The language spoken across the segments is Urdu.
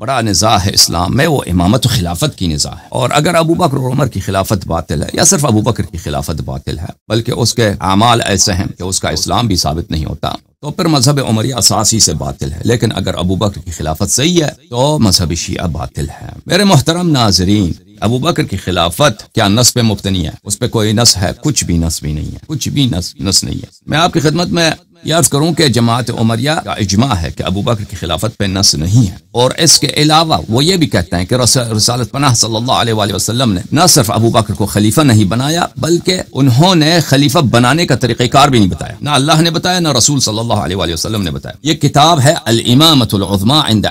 بڑا نظا ہے اسلام میں وہ امامت و خلافت کی نظا ہے اور اگر ابو بکر اور عمر کی خلافت باطل ہے یا صرف ابو بکر کی خلافت باطل ہے بلکہ اس کے اعمال ایسے ہیں کہ اس کا اسلام بھی ثابت نہیں ہوتا تو پھر مذہب عمریہ اساسی سے باطل ہے لیکن اگر ابو بکر کی خلافت صحیح ہے تو مذہب شیعہ باطل ہے میرے محترم ناظرین ابو بکر کی خلافت کیا پہ مبتنی ہے اس پہ کوئی نس ہے کچھ بھی بھی نہیں ہے کچھ بھی نس نس نہیں ہے میں آپ کی خدمت میں یاد کروں کہ جماعت عمریہ کا اجماع ہے کہ ابو بکر کی خلافت پہ نس نہیں ہے اور اس کے علاوہ وہ یہ بھی کہتے ہیں کہ رسالت پناہ صلی اللہ علیہ وآلہ وسلم نے نہ صرف ابو بکر کو خلیفہ نہیں بنایا بلکہ انہوں نے خلیفہ بنانے کا طریقہ کار بھی نہیں بتایا نہ اللہ نے بتایا نہ رسول صلی اللہ علیہ وآلہ وسلم نے بتایا یہ کتاب ہے العظما عند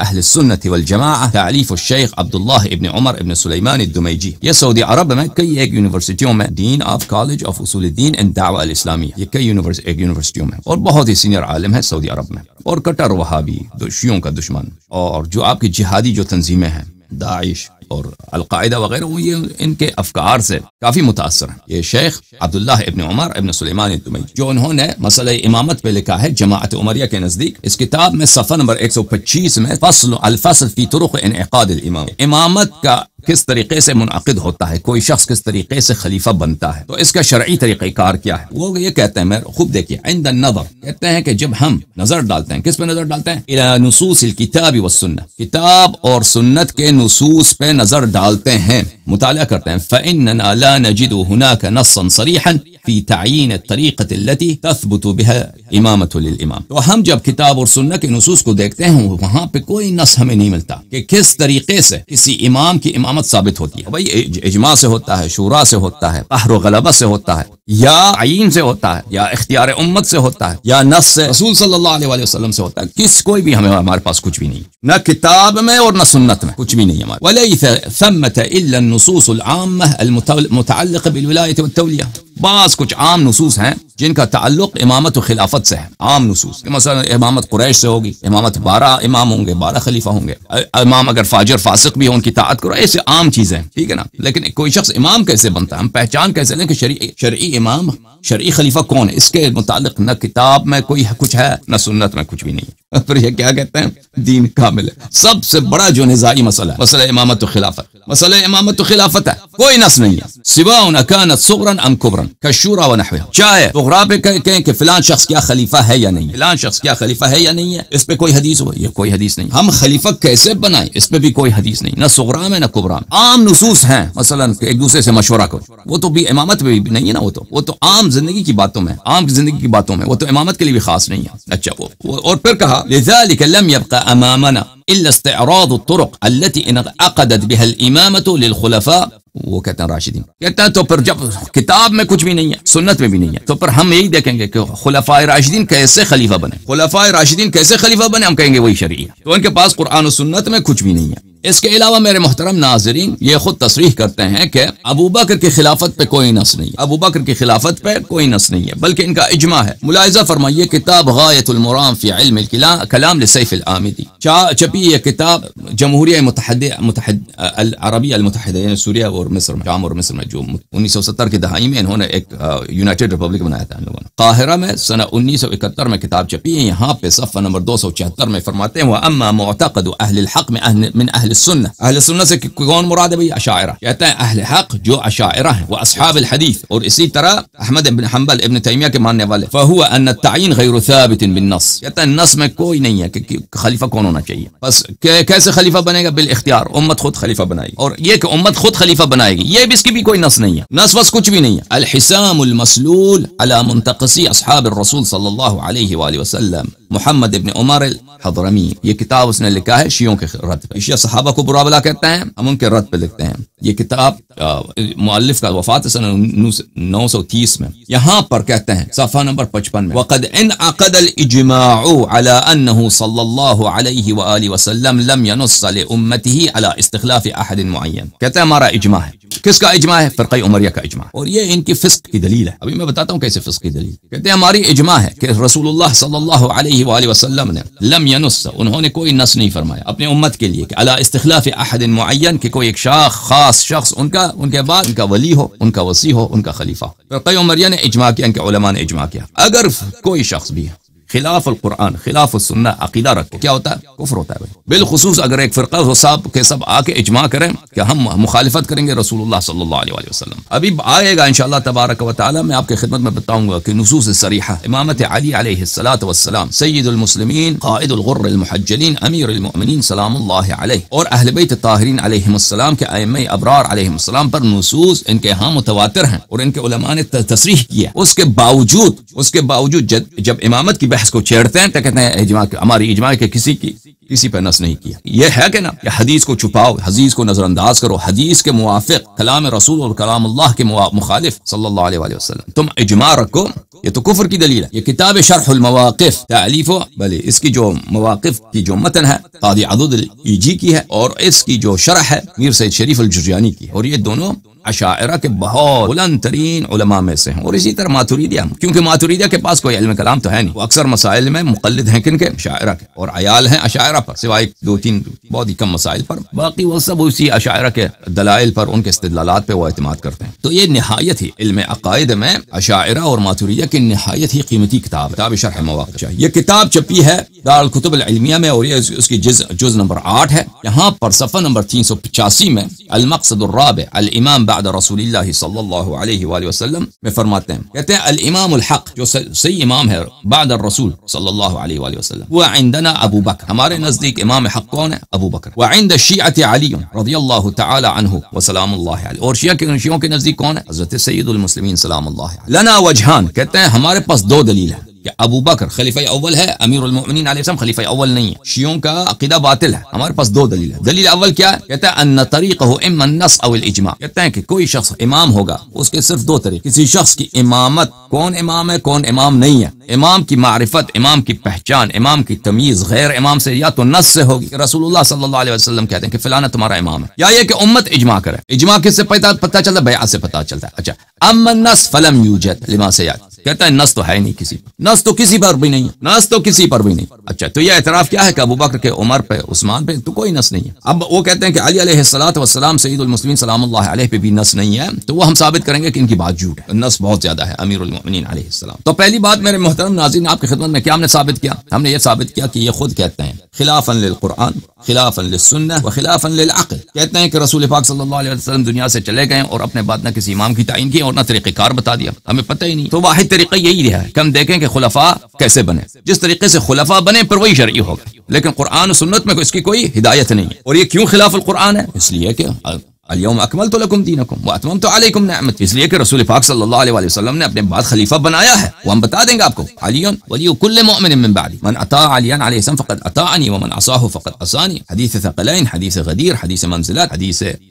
شیخ ابد اللہ ابن عمر ابن سلیمان الدمیجی یہ سعودی عرب میں کئی ایک یونیورسٹیوں میں دین کالج اصول اینڈ اسلامی یہ کئی ایک یونیورسٹیوں میں اور بہت ہی سینئر عالم ہے سعودی عرب میں اور کٹر وہابی بھی کا دشمن اور جو آپ کی جہادی جو تنظیمیں ہیں داعش اور القاعدہ وغیرہ وہ یہ ان کے افکار سے کافی متاثر ہیں یہ شیخ عبداللہ ابن عمر ابن سلیمان جو انہوں نے مسئلہ امامت پہ لکھا ہے جماعت عمریہ کے نزدیک اس کتاب میں صفحہ نمبر 125 میں فصل الفصل فی طرق انعقاد الامام امامت کا کس طریقے سے منعقد ہوتا ہے کوئی شخص کس طریقے سے خلیفہ بنتا ہے تو اس کا شرعی طریقہ کار کیا ہے وہ یہ کہتے ہیں میں خوب دیکھیے عند النظر کہتے ہیں کہ جب ہم نظر ڈالتے ہیں کس پہ نظر ڈالتے ہیں الى نصوص الکتاب سنت کتاب اور سنت کے نصوص پہ نظر ڈالتے ہیں مطالعہ کرتے ہیں فاننا لا نجد هناک نصا صريحا في تعيين الطريقة التي تثبت بها للامام تو ہم جب کتاب اور کے نصوص کو دیکھتے ہیں وہاں پہ کوئی نص ہمیں نہیں ملتا کہ کس طریقے سے کسی امام کی امامت ثابت ہوتی ہے اجماع سے ہوتا ہے شورا سے سے ہوتا ہوتا ہے ہے قہر و غلبہ یا عین سے ہوتا ہوتا ہوتا ہے ہے ہے یا یا اختیار امت سے سے سے نص رسول صلی اللہ علیہ وآلہ وسلم کس کوئی بھی ہمیں ہمارے پاس کچھ بھی نہیں نہ کتاب میں اور نہ سنت میں کچھ بھی نہیں ہمارے بعض کچھ عام نصوص ہیں جن کا تعلق امامت و خلافت سے ہے عام نصوص کہ مثلا امامت قریش سے ہوگی امامت بارہ امام ہوں گے بارہ خلیفہ ہوں گے امام اگر فاجر فاسق بھی ہو ان کی طاعت کرو ایسے عام چیزیں ٹھیک ہے نا لیکن کوئی شخص امام کیسے بنتا ہے ہم پہچان کیسے لیں کہ شرعی امام شرعی خلیفہ کون ہے اس کے متعلق نہ کتاب میں کوئی کچھ ہے نہ سنت میں کچھ بھی نہیں پھر یہ کیا کہتے ہیں دین کامل ہے سب سے بڑا جو نظائی مسئلہ ہے مسئلہ امامت و خلافت مسئلہ امامت و خلافت ہے کوئی نس نہیں ہے سوا کا کشورا و نحوی چاہے پہ کہیں کہ فلان شخص کیا خلیفہ ہے یا نہیں فلان شخص کیا خلیفہ ہے یا نہیں ہے اس پہ کوئی حدیث یہ کوئی حدیث نہیں ہم خلیفہ کیسے بنائیں اس پہ بھی کوئی حدیث نہیں نہ سغرا میں نہ کبرا میں عام نصوص ہیں مثلا ایک دوسرے سے مشورہ کرو وہ تو بھی امامت پہ بھی نہیں ہے نا وہ تو وہ تو عام زندگی کی باتوں میں عام زندگی کی باتوں میں وہ تو امامت کے لیے بھی خاص نہیں ہے اچھا وہ اور پھر کہا لذلك لم يبقى امامنا الا استعراض الطرق التي انعقدت بها الامامه للخلفاء وہ کہتے ہیں راشدین کہتے ہیں تو پھر جب کتاب میں کچھ بھی نہیں ہے سنت میں بھی نہیں ہے تو پھر ہم یہی دیکھیں گے کہ خلفاء راشدین کیسے خلیفہ بنے خلفاء راشدین کیسے خلیفہ بنے ہم کہیں گے وہی تو ان کے پاس قرآن و سنت میں کچھ بھی نہیں ہے اس کے علاوہ میرے محترم ناظرین یہ خود تصریح کرتے ہیں کہ ابو بکر کی خلافت پہ کوئی نس نہیں ابو بکر کی خلافت پہ کوئی نس نہیں ہے بلکہ ان کا اجماع ہے ملاحظہ فرمائیے کتاب کتاب غایت المرام فی علم کلام لسیف العامدی چپی یہ جمہوریہ متحد المتحدہ یعنی سوریہ اور اور مصر مصر میں میں شام جو کی دہائی میں انہوں نے ایک ریپبلک بنایا تھا ان سنس سو اکہتر میں کتاب چپی یہاں پہ صفحہ نمبر دو سو چہتر میں فرماتے اهل السنه اهل السنه سيكون مراد به اشاعره يعني اهل حق جو اشاعره واصحاب الحديث اور ورئيسي ترى احمد بن حنبل ابن تيميه كما نقول فهو ان التعيين غير ثابت بالنص يعني النص ما كوينيه خليفه كونونا جاي بس كاس خليفه بنيغا بالاختيار امت خود خليفه بنائي اور يك امه خود خليفه بنائي يي بس كي بي كوي نص نيه نص بس كوچ بي نيه الحسام المسلول على منتقصي اصحاب الرسول صلى الله عليه واله وسلم محمد ابن عمر الحضرمی یہ کتاب اس نے لکھا ہے شیعوں کے رد پہ شیعہ صحابہ کو برا بلا کہتے ہیں ہم ان کے رد پہ لکھتے ہیں یہ کتاب مؤلف کا وفات نو سو تیس میں یہاں پر کہتے ہیں صفحہ نمبر پچپن کہتے ہیں ہمارا اجماع ہے کس کا اجماع ہے فرقہ عمریہ کا اجماع اور یہ ان کی فسق کی دلیل ہے ابھی میں بتاتا ہوں کیسے فسق کی دلیل کہتے ہیں ہماری اجماع ہے کہ رسول اللہ صلی اللہ علیہ وآلہ وسلم نے لم ینس انہوں نے کوئی نس نہیں فرمایا اپنے امت کے لیے کہ علی استخلاف احد معین کہ کوئی ایک شاخ خاص شخص ان کا ان کے بعد ان کا ولی ہو ان کا وسیع ہو ان کا خلیفہ ہو عمریہ نے اجماع کیا ان کے علماء نے اجماع کیا اگر کوئی شخص بھی ہے خلاف القرآن خلاف سننا عقیدہ رکھے کیا ہوتا ہے کفر ہوتا ہے بالخصوص اگر ایک فرقہ صاحب کے سب آ کے اجماع کریں کہ ہم مخالفت کریں گے رسول اللہ صلی اللہ علیہ وسلم ابھی آئے گا انشاءاللہ تبارک و تعالی میں آپ کی خدمت میں بتاؤں گا کہ نصوص سریحہ امامت علی علیہ سید المسلمین قائد الغر المحجلین امیر المؤمنین سلام اللہ علیہ اور اہل بیت طاہرین علیہ السلام کے ابرار علیہ السلام پر نصوص ان کے ہاں متواتر ہیں اور ان کے علماء نے تصریح کیا اس کے باوجود اس کے باوجود جب جب امامت کی بحث کو چیڑتے ہیں تو کہتے ہیں اجماع ہماری اجماع کے کسی کی کسی پہ نس نہیں کیا یہ ہے کہ نا کہ حدیث کو چھپاؤ حدیث کو نظر انداز کرو حدیث کے موافق کلام رسول اور کلام اللہ کے مخالف صلی اللہ علیہ وسلم تم اجماع رکھو یہ تو کفر کی دلیل ہے یہ کتاب شرح المواقف تعلیف ہو اس کی جو مواقف کی جو متن ہے قاضی عدد جی کی ہے اور اس کی جو شرح ہے میر سید شریف الجریانی کی اور یہ دونوں اشاعرہ کے بہت بلند ترین علماء میں سے ہیں اور اسی طرح ماوریا کیونکہ ماتوریدیا کے پاس کوئی علم کلام تو ہے نہیں وہ اکثر مسائل میں مقلد ہیں کن کے شاعرہ کے اور عیال ہیں اشاعرہ پر سوائے دو تین بہت ہی کم مسائل پر باقی وہ سب اسی اشاعرہ کے دلائل پر ان کے استدلالات پہ وہ اعتماد کرتے ہیں تو یہ نہایت ہی علم عقائد میں اشاعرہ اور ماتوریدیا کی نہایت ہی قیمتی کتاب ہے یہ کتاب چپی ہے دار الکتب العلمیہ میں اور یہ اس کی جز نمبر آٹھ ہے یہاں پر صفحہ نمبر تین سو پچاسی میں المقصد الرابع الامام بعد رسول اللہ صلی اللہ علیہ وآلہ وسلم میں فرماتے ہیں کہتے ہیں الامام الحق جو صحیح امام ہے بعد الرسول صلی اللہ علیہ وآلہ وسلم وہ آئندہ ابو بکر ہمارے نزدیک امام حق کون ہے ابو بکر وعند شیعت علی رضی اللہ تعالی عنہ وسلام اللہ علیہ اور شیعہ کے نزدیک کون ہے حضرت سید المسلمین سلام اللہ علیہ لنا وجہان کہتے ہیں ہمارے پاس دو دلیل ہیں کہ ابو بکر خلیفہ اول ہے امیر المؤمنین علیہ السلام خلیفہ اول نہیں ہے شیعوں کا عقیدہ باطل ہے ہمارے پاس دو دلیل ہے کہتا ہے ہے ان طریقہ النص او الاجماع کہ کوئی شخص امام ہوگا اس کے صرف دو طریقے کسی شخص کی امامت کون امام ہے کون امام نہیں ہے امام کی معرفت امام کی پہچان امام کی تمیز غیر امام سے یا تو نص سے ہوگی رسول اللہ صلی اللہ علیہ وسلم کہتے ہیں کہ فلانا تمہارا امام ہے یا یہ کہ امت اجماع کرے اجماع کس سے پتہ چلتا ہے بیعت سے پتہ چلتا ہے اچھا النص فلم یوجد سے سیات کہتا ہے نس تو ہے نہیں کسی پر نس تو کسی پر بھی نہیں نس تو کسی پر بھی نہیں اچھا تو یہ اعتراف کیا ہے کہ ابو بکر کے عمر پہ عثمان پہ تو کوئی نس نہیں ہے اب وہ کہتے ہیں کہ علی علیہ السلط وسلام السلام سعید المسلم سلام اللہ علیہ پہ بھی نس نہیں ہے تو وہ ہم ثابت کریں گے کہ ان کی بات جھوٹ ہے نس بہت زیادہ ہے امیر المین علیہ السلام تو پہلی بات میرے محترم ناظرین آپ کی خدمت میں کیا ہم نے ثابت کیا ہم نے یہ ثابت کیا کہ یہ خود کہتے ہیں خلاف للقرآن خلاف اللہ و خلاف للعقل کہتے ہیں کہ رسول پاک صلی اللہ علیہ وسلم دنیا سے چلے گئے اور اپنے بات نہ کسی امام کی تعین کی اور نہ طریقہ کار بتا دیا ہمیں پتہ ہی نہیں تو واحد طریقہ یہی رہا ہے کیسے بنے جس طریقے سے خلفاء بنے پر وہی شرعی ہوگا لیکن قرآن و سنت میں اس کی کوئی ہدایت نہیں ہے اور یہ کیوں خلاف القرآن ہے ہے اس اس لیے لیے کہ کہ اليوم لکم دینکم علیکم نعمت رسول پاک صلی اللہ علیہ وآلہ وسلم نے اپنے بعد خلیفہ بنایا وہ ہم بتا دیں گے آپ کو کل مؤمن من من اطاع علیہ السلام فقد فقد اطاعنی ومن حدیث ثقلین حدیث غدیر حدیث حدیث منزلات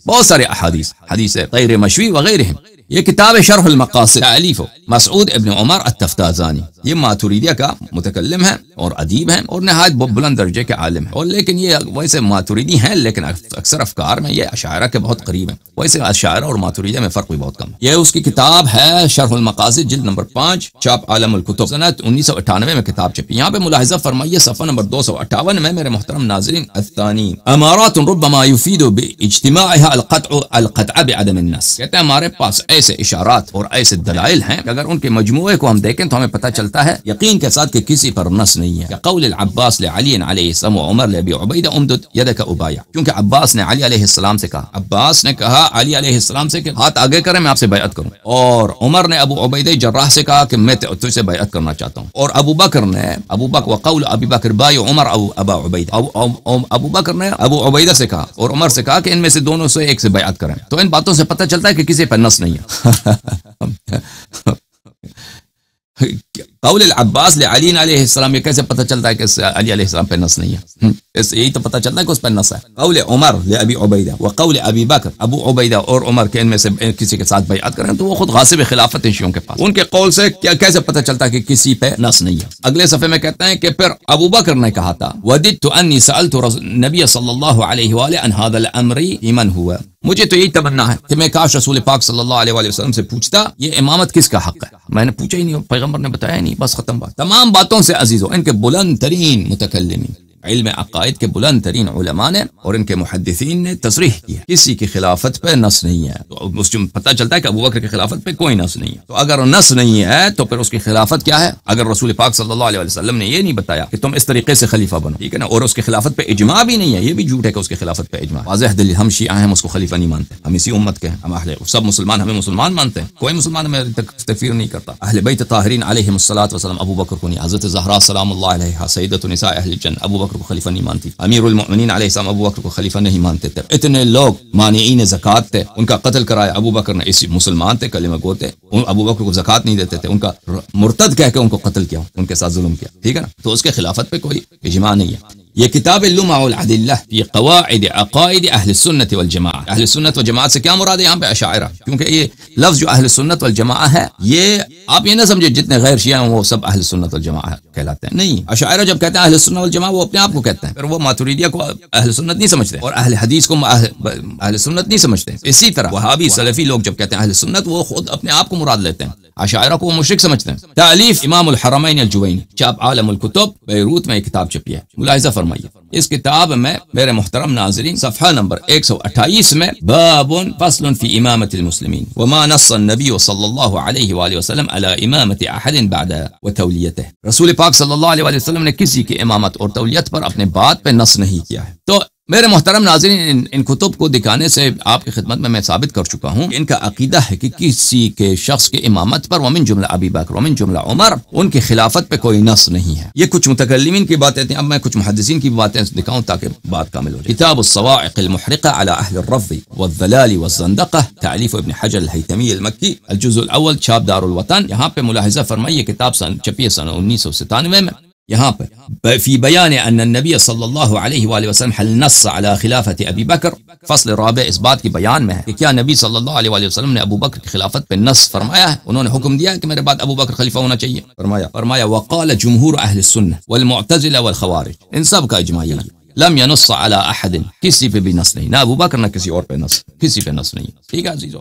بہت سارے احادیث حدیث غیر مشوی وغیرہم یہ کتاب شرح المقاصد علی مسعود ابن عمر التفتازانی یہ ماتوریدیہ کا متکلم ہے اور ادیب ہے اور نہایت بلند درجے کے عالم ہے اور لیکن یہ ویسے ماتوریدی ہیں لیکن اکثر افکار میں یہ اشاعرہ کے بہت قریب ہیں ویسے اشاعرہ اور ماتوریدیہ میں فرق بھی بہت کم ہے یہ اس کی کتاب ہے شرح المقاصد جلد نمبر پانچ چاپ عالم الکتب عالمت انیس سو اٹھانوے میں کتاب چھپی یہاں پہ ملاحظہ فرمائیے صفحہ نمبر دو سو اٹھاون میں میرے محترم ناظرین الثانی امارات ربما يفيد باجتماعها القطع القطع بعدم کہتے ہیں ہمارے پاس ایسے اشارات اور ایسے دلائل ہیں اگر ان کے مجموعے کو ہم دیکھیں تو ہمیں پتہ چلتا ہے یقین کے ساتھ کہ کسی پر نس نہیں ہے کہ قول العباس لعلی علیہ السلام و عمر امدد یدک کیونکہ عباس نے علی علیہ السلام سے کہا عباس نے کہا علی علیہ السلام سے کہ ہاتھ آگے کریں میں آپ سے بیعت کروں اور عمر نے ابو عبید جراح سے کہا کہ میں تجھ سے بیعت کرنا چاہتا ہوں اور ابو بکر نے ابو بکر بکر ابی عمر ابا عبید ابو بکر نے ابو عبیدہ سے کہا اور عمر سے کہا کہ ان میں سے دونوں سے ایک سے بیعت کریں تو ان باتوں سے پتہ چلتا ہے کہ کسی پر نس نہیں ہے قول قول قول العباس لعلی علیہ علیہ السلام السلام یہ کیسے پتہ پتہ چلتا چلتا ہے ہے ہے ہے کہ کہ علی پہ پہ نہیں یہی تو اس عمر عبیدہ و ابی بکر ابو عبیدہ اور عمر کے ان میں سے کسی کے ساتھ بیعت کریں تو وہ خود غاصب خلافت ہیں کے پاس ان کے قول سے کیا کیسے پتہ چلتا ہے کہ کسی پہ نس نہیں ہے اگلے صفحے میں کہتے ہیں کہ پھر ابو بکر نے کہا تھا انی سألت نبی صلی اللہ علیہ وآلہ ان هذا الامر ایمن ہوا مجھے تو یہی تمنا ہے کہ میں کاش رسول پاک صلی اللہ علیہ وآلہ وسلم سے پوچھتا یہ امامت کس کا حق ہے میں نے پوچھا ہی نہیں پیغمبر نے بتایا نہیں بس ختم بات تمام باتوں سے عزیز ہو ان کے بلند ترین متکلمین علم عقائد کے بلند ترین علماء نے اور ان کے محدثین نے تصریح کی کسی کی خلافت پہ نس نہیں ہے تو اس پتہ چلتا ہے کہ ابو بکر کے خلافت پہ کوئی نس نہیں ہے تو اگر نس نہیں ہے تو پھر اس کی خلافت کیا ہے اگر رسول پاک صلی اللہ علیہ وسلم نے یہ نہیں بتایا کہ تم اس طریقے سے خلیفہ بنو ٹھیک ہے نا اور اس کی خلافت پہ اجماع بھی نہیں ہے یہ بھی جھوٹ ہے کہ اس کی خلافت پہ اجماع واضح دل ہم شیعہ اس کو خلیفہ نہیں مانتے ہم اسی امت کے ہیں ہم اہل سب مسلمان ہمیں مسلمان مانتے ہیں کوئی مسلمان ہمیں تکفیر نہیں کرتا اہل بیت طاہرین علیہ ابو بکر کو نہیں حضرت زہرا سلام اللہ علیہ بکر کو خلیفہ نہیں مانتی امیر علیہ السلام ابو بکر کو خلیفہ نہیں مانتے تھے اتنے لوگ مانعین زکات تھے ان کا قتل کرایا ابو بکر نے اسی مسلمان تھے گو تھے ابو بکر کو زکات نہیں دیتے تھے ان کا مرتد کہہ کے ان کو قتل کیا ان کے ساتھ ظلم کیا ٹھیک ہے نا تو اس کے خلافت پہ کوئی اجماع نہیں ہے یہ کتاب اللمع العدلہ یہ قواعد عقائد اہل سنت والجماعہ اہل سنت و سے کیا مراد ہے یہاں پہ اشاعرہ کیونکہ یہ لفظ جو اہل سنت والجماعہ ہے یہ آپ یہ نہ سمجھے جتنے غیر شیعہ ہیں وہ سب اہل سنت والجماعہ کہلاتے ہیں نہیں اشاعرہ جب کہتے ہیں اہل سنت والجماعہ وہ وہ اپنے آپ کو کو کہتے ہیں پھر ماتوریدیہ اہل سنت نہیں سمجھتے اور اہل حدیث کو اہل سنت نہیں سمجھتے اسی طرح وہابی سلفی لوگ جب کہتے ہیں اہل سنت وہ خود اپنے آپ کو مراد لیتے ہیں کو وہ مشرق سمجھتے ہیں تعلیف امام الحرمین الجوین چاپ عالم الکتب بیروت میں ایک کتاب چھپی ہے ملاحظہ فرما فرمائیے اس کتاب میں میرے محترم ناظرین صفحہ نمبر 128 میں باب فصل فی امامت المسلمین وما نص النبی صلی اللہ علیہ وآلہ وسلم على امامت احد بعد وتولیته رسول پاک صلی اللہ علیہ وآلہ وسلم نے کسی کی امامت اور تولیت پر اپنے بات پہ نص نہیں کیا ہے تو میرے محترم ناظرین ان ان کتب کو دکھانے سے آپ کی خدمت میں میں ثابت کر چکا ہوں ان کا عقیدہ ہے کہ کسی کے شخص کے بکر ومن جملہ عمر ان کی خلافت پہ کوئی نص نہیں ہے یہ کچھ متکلمین کی باتیں تھیں اب میں کچھ محدثین کی باتیں دکھاؤں تاکہ بات کامل ہو جائے کتاب الصواعق على الرفض والذلال ابن حجر الجزء الاول دار الوطن یہاں پہ ملاحظہ فرمائیے کتاب سن چھپی سن 1997 میں یہاں پر فی بیان ان النبی صلی اللہ علیہ وآلہ وسلم حل نص على خلافت ابی بکر فصل رابع اس بات کی بیان میں ہے کہ کیا نبی صلی اللہ علیہ وآلہ وسلم نے ابو بکر کی خلافت پر نص فرمایا ہے انہوں نے حکم دیا کہ میرے بعد ابو بکر خلیفہ ہونا چاہیے فرمایا فرمایا وقال جمہور اہل السنہ والمعتزل والخوارج ان سب کا اجماعی لم ينص على احد کسی پر بھی نص نہیں نہ ابو بکر نہ کسی اور پر نص کسی پر نص نہیں ٹھیک ہے عزیزو